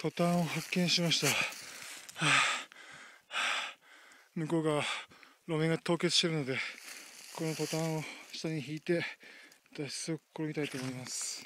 トタンを発見しました、はあはあ、向こう側路面が凍結してるのでこのトタンを下に引いて脱出を試みたいと思います